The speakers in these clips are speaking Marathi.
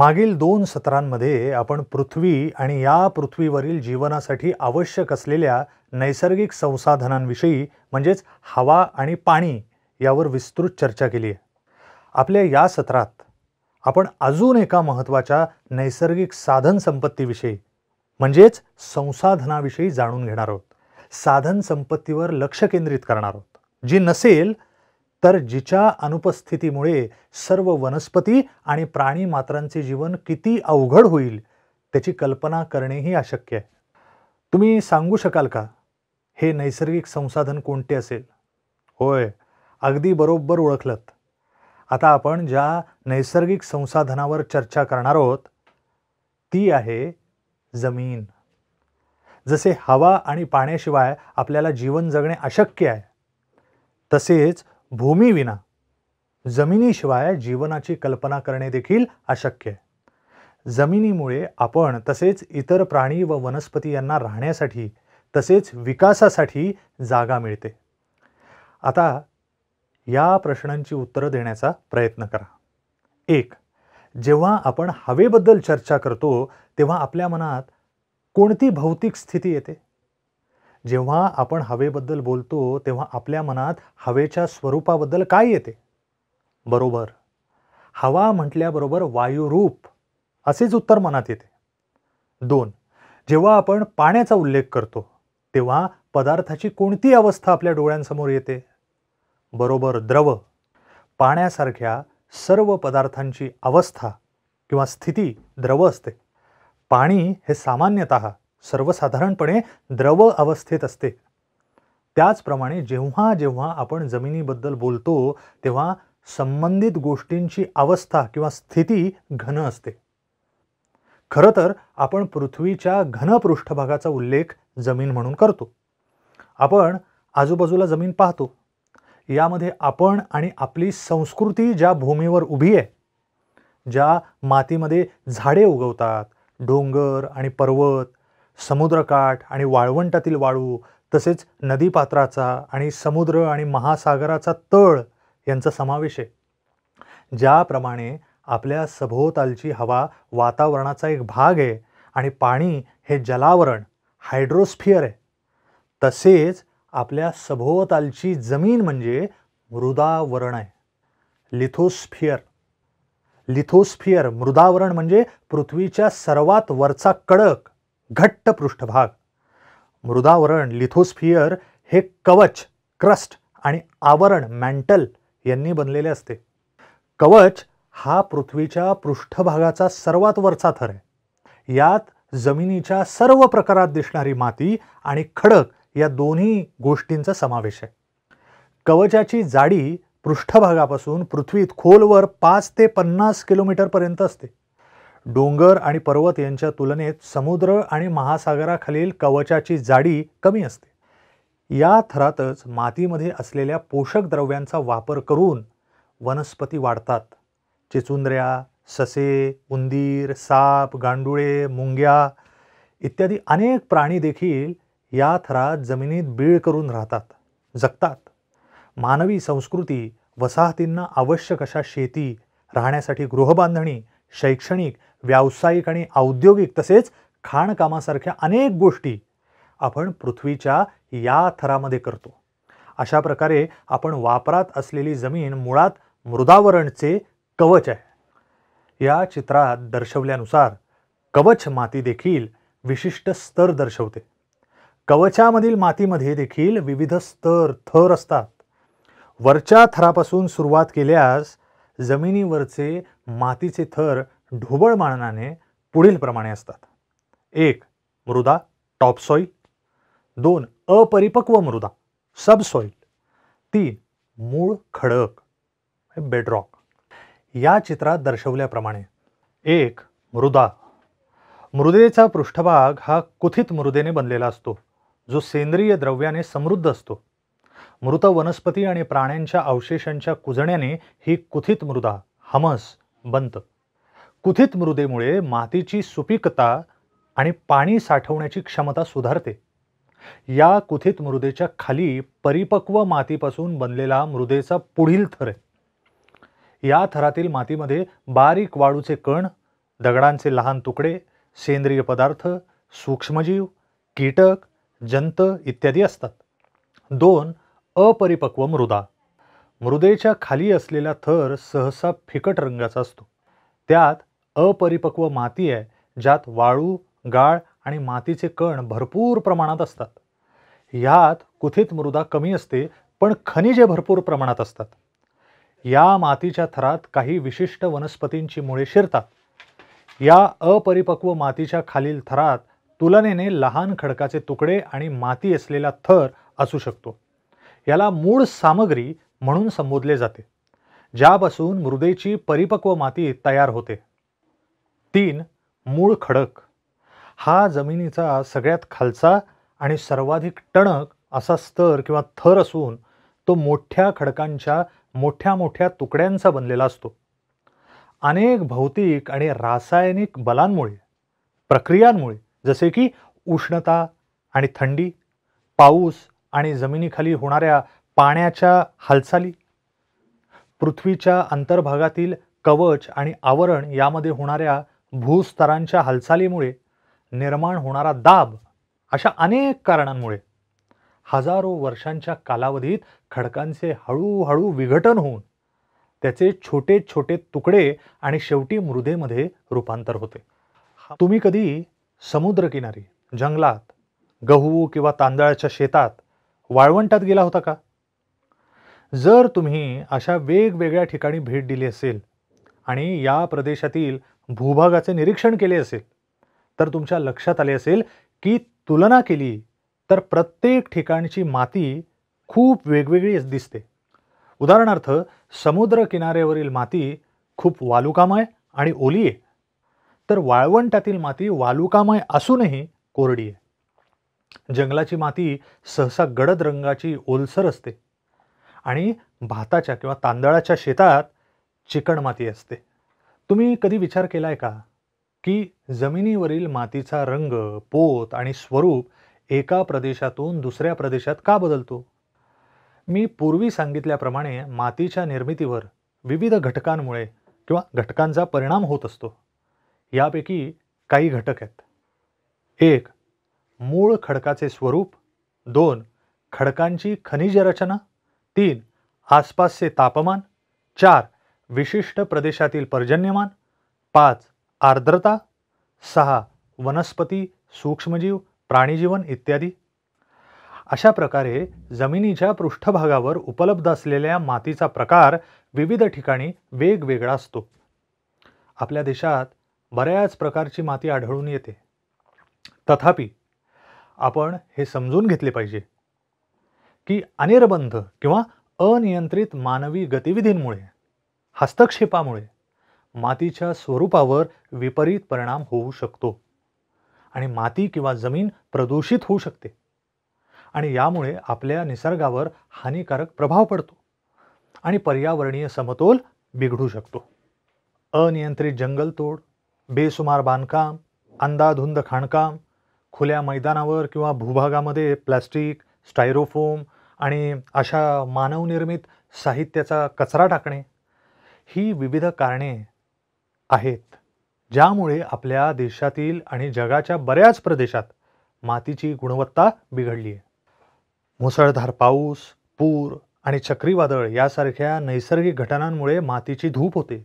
मागील दोन सत्रांमध्ये आपण पृथ्वी आणि या पृथ्वीवरील जीवनासाठी आवश्यक असलेल्या नैसर्गिक संसाधनांविषयी म्हणजेच हवा आणि पाणी यावर विस्तृत चर्चा केली आहे आपल्या या सत्रात आपण अजून एका महत्त्वाच्या नैसर्गिक साधन संपत्तीविषयी म्हणजेच संसाधनाविषयी जाणून घेणार आहोत साधन संपत्तीवर लक्ष केंद्रित करणार आहोत जी नसेल तर जिच्या अनुपस्थितीमुळे सर्व वनस्पती आणि प्राणी मात्रांचे जीवन किती अवघड होईल त्याची कल्पना करणेही अशक्य आहे तुम्ही सांगू शकाल का हे नैसर्गिक संसाधन कोणते असेल होय अगदी बरोबर ओळखलत आता आपण ज्या नैसर्गिक संसाधनावर चर्चा करणार आहोत ती आहे जमीन जसे हवा आणि पाण्याशिवाय आपल्याला जीवन जगणे अशक्य आहे तसेच भूमीविना जमिनीशिवाय जीवनाची कल्पना करणे देखील अशक्य आहे जमिनीमुळे आपण तसेच इतर प्राणी व वनस्पती यांना राहण्यासाठी तसेच विकासासाठी जागा मिळते आता या प्रश्नांची उत्तरं देण्याचा प्रयत्न करा एक जेव्हा आपण हवेबद्दल चर्चा करतो तेव्हा आपल्या मनात कोणती भौतिक स्थिती येते जेव्हा आपण हवेबद्दल बोलतो तेव्हा आपल्या मनात हवेच्या स्वरूपाबद्दल काय येते बरोबर हवा म्हटल्याबरोबर वायुरूप असेच उत्तर मनात येते दोन जेव्हा आपण पाण्याचा उल्लेख करतो तेव्हा पदार्थाची कोणती अवस्था आपल्या डोळ्यांसमोर येते बरोबर द्रव पाण्यासारख्या सर्व पदार्थांची अवस्था किंवा स्थिती द्रव असते पाणी हे सामान्यत सर्वसाधारणपणे द्रव अवस्थेत असते त्याचप्रमाणे जेव्हा जेव्हा आपण जमिनीबद्दल बोलतो तेव्हा संबंधित गोष्टींची अवस्था किंवा स्थिती घन असते खरं तर आपण पृथ्वीच्या घन पृष्ठभागाचा उल्लेख जमीन म्हणून करतो आपण आजूबाजूला जमीन पाहतो यामध्ये आपण आणि आपली संस्कृती ज्या भूमीवर उभी आहे ज्या मातीमध्ये झाडे उगवतात डोंगर आणि पर्वत समुद्रकाठ आणि वाळवंटातील वाळू तसेच नदीपात्राचा आणि समुद्र आणि महासागराचा तळ यांचा समावेश आहे ज्याप्रमाणे आपल्या सभोवतालची हवा वातावरणाचा एक भाग आहे आणि पाणी हे जलावरण हायड्रोस्फिअर आहे तसेच आपल्या सभोवतालची जमीन म्हणजे मृदावरण आहे लिथोस्फिअर लिथोस्फिअर मृदावरण म्हणजे पृथ्वीच्या सर्वात वरचा कडक घट्ट पृष्ठभाग मृदावरण लिथोस्फियर हे कवच क्रस्ट आणि आवरण मॅन्टल यांनी बनलेले असते कवच हा पृथ्वीच्या पृष्ठभागाचा सर्वात वरचा थर आहे यात जमिनीच्या सर्व प्रकारात दिसणारी माती आणि खडक या दोन्ही गोष्टींचा समावेश आहे कवचाची जाडी पृष्ठभागापासून पृथ्वीत खोलवर पाच ते पन्नास किलोमीटरपर्यंत असते डोंगर आणि पर्वत यांच्या तुलनेत समुद्र आणि महासागराखालील कवचाची जाडी कमी असते या थरातच मातीमध्ये असलेल्या पोषक द्रव्यांचा वापर करून वनस्पती वाढतात चिचुंद्र्या ससे उंदीर साप गांडुळे मुंग्या इत्यादी अनेक प्राणी देखील या थरात जमिनीत बीळ करून राहतात जगतात मानवी संस्कृती वसाहतींना आवश्यक अशा शेती राहण्यासाठी गृहबांधणी शैक्षणिक व्यावसायिक आणि औद्योगिक तसेच खाणकामासारख्या अनेक गोष्टी आपण पृथ्वीच्या या थरामध्ये करतो अशा प्रकारे आपण वापरात असलेली जमीन मुळात मृदावरणचे कवच आहे या चित्रात दर्शवल्यानुसार कवच माती देखील विशिष्ट स्तर दर्शवते कवचामधील मातीमध्ये देखील विविध स्तर थर असतात वरच्या थरापासून सुरुवात केल्यास जमिनीवरचे मातीचे थर ढोबळ पुढील प्रमाणे असतात एक मृदा टॉप सॉईल दोन अपरिपक्व मृदा सबसॉईल तीन मूळ खडक बेडरॉक या चित्रात दर्शवल्याप्रमाणे एक मृदा मृदेचा पृष्ठभाग हा कुथित मृदेने बनलेला असतो जो सेंद्रिय द्रव्याने समृद्ध असतो मृत वनस्पती आणि प्राण्यांच्या अवशेषांच्या कुजण्याने ही कुथित मृदा हमस बनतं कुथित मृदेमुळे मातीची सुपीकता आणि पाणी साठवण्याची क्षमता सुधारते या कुथित मृदेच्या खाली परिपक्व मातीपासून बनलेला मृदेचा पुढील थर आहे या थरातील मातीमध्ये बारीक वाळूचे कण दगडांचे लहान तुकडे सेंद्रिय पदार्थ सूक्ष्मजीव कीटक जंत इत्यादी असतात दोन अपरिपक्व मृदा मृदेच्या खाली असलेला थर सहसा फिकट रंगाचा असतो त्यात अपरिपक्व माती आहे ज्यात वाळू गाळ आणि मातीचे कण भरपूर प्रमाणात असतात यात कुथित मृदा कमी असते पण खनिजे भरपूर प्रमाणात असतात या मातीच्या थरात काही विशिष्ट वनस्पतींची मुळे शिरतात या अपरिपक्व मातीच्या खालील थरात तुलनेने लहान खडकाचे तुकडे आणि माती असलेला थर असू शकतो याला मूळ सामग्री म्हणून संबोधले जाते ज्यापासून मृदेची परिपक्व माती तयार होते तीन मूळ खडक हा जमिनीचा सगळ्यात खालचा आणि सर्वाधिक टणक असा स्तर किंवा थर असून तो मोठ्या खडकांच्या मोठ्या मोठ्या तुकड्यांचा बनलेला असतो अनेक भौतिक आणि रासायनिक बलांमुळे प्रक्रियांमुळे जसे की उष्णता आणि थंडी पाऊस आणि जमिनीखाली होणाऱ्या पाण्याच्या हालचाली पृथ्वीच्या अंतर्भागातील कवच आणि आवरण यामध्ये होणाऱ्या भूस्तरांच्या हालचालीमुळे निर्माण होणारा दाब अशा अनेक कारणांमुळे हजारो वर्षांच्या कालावधीत खडकांचे हळूहळू विघटन होऊन त्याचे छोटे छोटे तुकडे आणि शेवटी मृदेमध्ये रूपांतर होते तुम्ही कधी समुद्रकिनारी जंगलात गहू किंवा तांदळाच्या शेतात वाळवंटात गेला होता का जर तुम्ही अशा वेगवेगळ्या ठिकाणी भेट दिली असेल आणि या प्रदेशातील भूभागाचे निरीक्षण केले असेल तर तुमच्या लक्षात आले असेल की तुलना केली तर प्रत्येक ठिकाणची माती खूप वेगवेगळी दिसते उदाहरणार्थ समुद्र किनाऱ्यावरील माती खूप वालुकामय आणि ओली आहे तर वाळवंटातील माती वालुकामय असूनही कोरडी आहे जंगलाची माती सहसा गडद रंगाची ओलसर असते आणि भाताच्या किंवा तांदळाच्या शेतात चिकणमाती असते तुम्ही कधी विचार केला आहे का की जमिनीवरील मातीचा रंग पोत आणि स्वरूप एका प्रदेशातून दुसऱ्या प्रदेशात का बदलतो मी पूर्वी सांगितल्याप्रमाणे मातीच्या निर्मितीवर विविध घटकांमुळे किंवा घटकांचा परिणाम होत असतो यापैकी काही घटक आहेत एक मूळ खडकाचे स्वरूप दोन खडकांची खनिज रचना तीन आसपासचे तापमान चार विशिष्ट प्रदेशातील पर्जन्यमान पाच आर्द्रता सहा वनस्पती सूक्ष्मजीव प्राणीजीवन इत्यादी अशा प्रकारे जमिनीच्या पृष्ठभागावर उपलब्ध असलेल्या मातीचा प्रकार विविध ठिकाणी वेगवेगळा असतो आपल्या देशात बऱ्याच प्रकारची माती आढळून येते तथापि आपण हे समजून घेतले पाहिजे की अनिर्बंध किंवा अनियंत्रित मानवी गतिविधींमुळे हस्तक्षेपामुळे मातीच्या स्वरूपावर विपरीत परिणाम होऊ शकतो आणि माती किंवा जमीन प्रदूषित होऊ शकते आणि यामुळे आपल्या निसर्गावर हानिकारक प्रभाव पडतो आणि पर्यावरणीय समतोल बिघडू शकतो अनियंत्रित जंगलतोड बेसुमार बांधकाम अंदाधुंद खाणकाम खुल्या मैदानावर किंवा भूभागामध्ये प्लॅस्टिक स्टायरोफोम आणि अशा मानवनिर्मित साहित्याचा कचरा टाकणे ही विविध कारणे आहेत ज्यामुळे आपल्या देशातील आणि जगाच्या बऱ्याच प्रदेशात मातीची गुणवत्ता बिघडली आहे मुसळधार पाऊस पूर आणि चक्रीवादळ यासारख्या नैसर्गिक घटनांमुळे मातीची धूप होते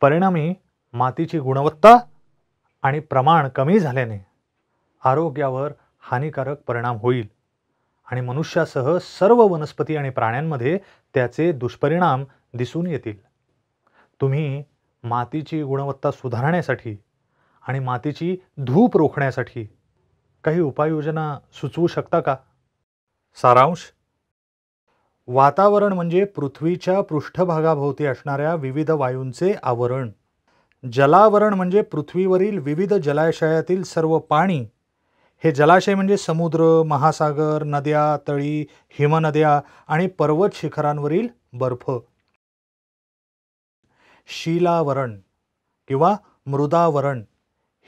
परिणामी मातीची गुणवत्ता आणि प्रमाण कमी झाल्याने आरोग्यावर हानिकारक परिणाम होईल आणि मनुष्यासह सर्व वनस्पती आणि प्राण्यांमध्ये त्याचे दुष्परिणाम दिसून येतील तुम्ही मातीची गुणवत्ता सुधारण्यासाठी आणि मातीची धूप रोखण्यासाठी काही उपाययोजना सुचवू शकता का सारांश वातावरण म्हणजे पृथ्वीच्या पृष्ठभागाभोवती असणाऱ्या विविध वायूंचे आवरण जलावरण म्हणजे पृथ्वीवरील विविध जलाशयातील सर्व पाणी हे जलाशय म्हणजे समुद्र महासागर नद्या तळी हिमनद्या आणि पर्वत शिखरांवरील बर्फ शिलावरण किंवा मृदावरण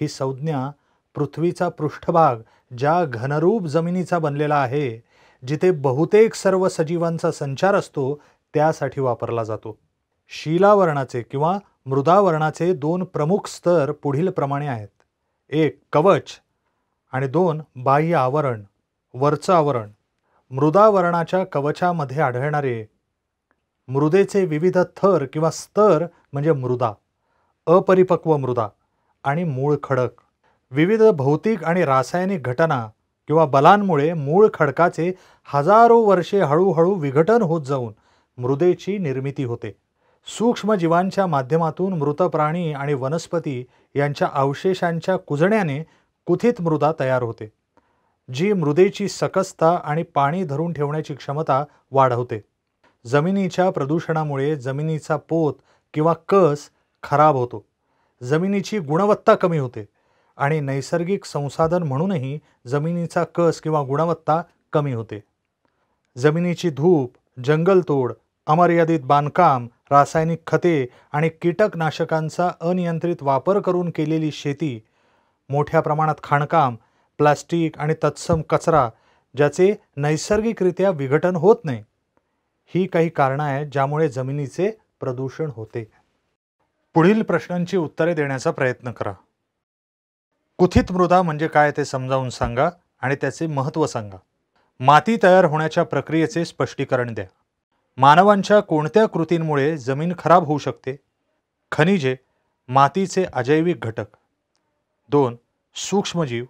ही संज्ञा पृथ्वीचा पृष्ठभाग ज्या घनरूप जमिनीचा बनलेला आहे जिथे बहुतेक सर्व सजीवांचा संचार असतो त्यासाठी वापरला जातो शिलावरणाचे किंवा मृदावरणाचे दोन प्रमुख स्तर पुढील प्रमाणे आहेत एक कवच आणि दोन बाह्य आवरण वरचं आवरण मृदावरणाच्या कवचामध्ये आढळणारे मृदेचे विविध थर किंवा स्तर म्हणजे मृदा अपरिपक्व मृदा आणि मूळ खडक विविध भौतिक आणि रासायनिक घटना किंवा बलांमुळे मूळ खडकाचे हजारो वर्षे हळूहळू विघटन होत जाऊन मृदेची निर्मिती होते सूक्ष्मजीवांच्या माध्यमातून मृत प्राणी आणि वनस्पती यांच्या अवशेषांच्या कुजण्याने कुथित मृदा तयार होते जी मृदेची सकसता आणि पाणी धरून ठेवण्याची क्षमता वाढवते जमिनीच्या प्रदूषणामुळे जमिनीचा पोत किंवा कस खराब होतो जमिनीची गुणवत्ता कमी होते आणि नैसर्गिक संसाधन म्हणूनही जमिनीचा कस किंवा गुणवत्ता कमी होते जमिनीची धूप जंगलतोड अमर्यादित बांधकाम रासायनिक खते आणि कीटकनाशकांचा अनियंत्रित वापर करून केलेली शेती मोठ्या प्रमाणात खाणकाम प्लास्टिक आणि तत्सम कचरा ज्याचे नैसर्गिकरित्या विघटन होत नाही ही काही कारणं आहेत ज्यामुळे जमिनीचे प्रदूषण होते पुढील प्रश्नांची उत्तरे देण्याचा प्रयत्न करा कुथित मृदा म्हणजे काय ते समजावून सांगा आणि त्याचे महत्त्व सांगा माती तयार होण्याच्या प्रक्रियेचे स्पष्टीकरण द्या मानवांच्या कोणत्या कृतींमुळे जमीन खराब होऊ शकते खनिजे मातीचे अजैविक घटक दोन सूक्ष्मजीव